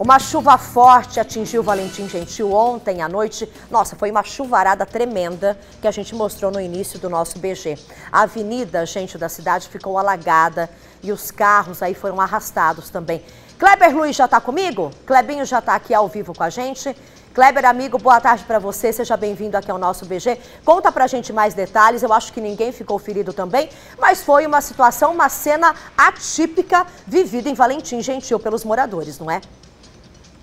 Uma chuva forte atingiu Valentim Gentil ontem à noite. Nossa, foi uma chuvarada tremenda que a gente mostrou no início do nosso BG. A avenida, gente, da cidade ficou alagada e os carros aí foram arrastados também. Kleber Luiz já está comigo? Klebinho já está aqui ao vivo com a gente. Kleber, amigo, boa tarde para você. Seja bem-vindo aqui ao nosso BG. Conta para a gente mais detalhes. Eu acho que ninguém ficou ferido também, mas foi uma situação, uma cena atípica vivida em Valentim Gentil pelos moradores, não é?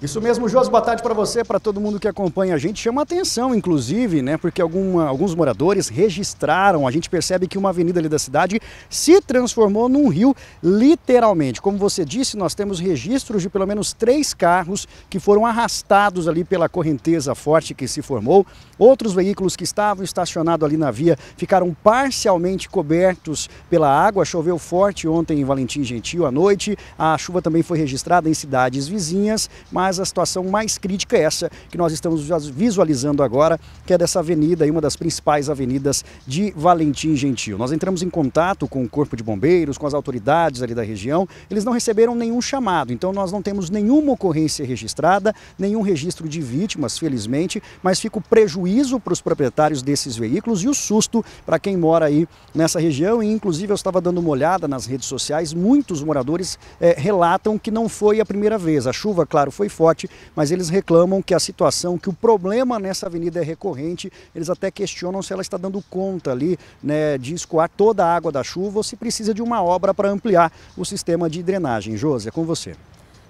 Isso mesmo, Jos, boa tarde para você, para todo mundo que acompanha a gente. Chama atenção, inclusive, né, porque alguma, alguns moradores registraram, a gente percebe que uma avenida ali da cidade se transformou num rio, literalmente. Como você disse, nós temos registros de pelo menos três carros que foram arrastados ali pela correnteza forte que se formou. Outros veículos que estavam estacionados ali na via ficaram parcialmente cobertos pela água. Choveu forte ontem em Valentim Gentil à noite. A chuva também foi registrada em cidades vizinhas, mas mas a situação mais crítica é essa que nós estamos visualizando agora, que é dessa avenida, uma das principais avenidas de Valentim Gentil. Nós entramos em contato com o Corpo de Bombeiros, com as autoridades ali da região, eles não receberam nenhum chamado, então nós não temos nenhuma ocorrência registrada, nenhum registro de vítimas, felizmente, mas fica o prejuízo para os proprietários desses veículos e o susto para quem mora aí nessa região. E inclusive eu estava dando uma olhada nas redes sociais, muitos moradores é, relatam que não foi a primeira vez. A chuva, claro, foi forte, mas eles reclamam que a situação, que o problema nessa avenida é recorrente, eles até questionam se ela está dando conta ali né, de escoar toda a água da chuva ou se precisa de uma obra para ampliar o sistema de drenagem. Josi, é com você.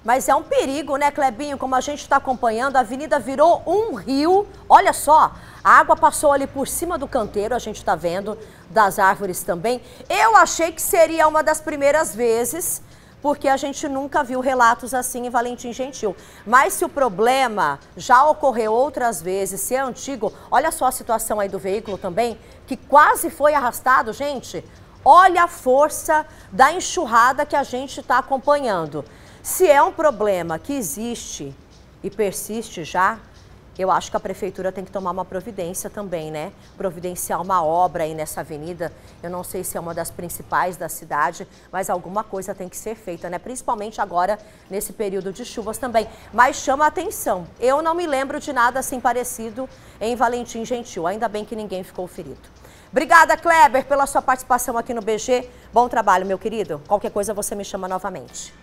Mas é um perigo, né, Clebinho? Como a gente está acompanhando, a avenida virou um rio. Olha só, a água passou ali por cima do canteiro, a gente está vendo, das árvores também. Eu achei que seria uma das primeiras vezes porque a gente nunca viu relatos assim em Valentim Gentil. Mas se o problema já ocorreu outras vezes, se é antigo, olha só a situação aí do veículo também, que quase foi arrastado, gente. Olha a força da enxurrada que a gente está acompanhando. Se é um problema que existe e persiste já, eu acho que a prefeitura tem que tomar uma providência também, né? Providenciar uma obra aí nessa avenida. Eu não sei se é uma das principais da cidade, mas alguma coisa tem que ser feita, né? Principalmente agora nesse período de chuvas também. Mas chama a atenção. Eu não me lembro de nada assim parecido em Valentim Gentil. Ainda bem que ninguém ficou ferido. Obrigada, Kleber, pela sua participação aqui no BG. Bom trabalho, meu querido. Qualquer coisa você me chama novamente.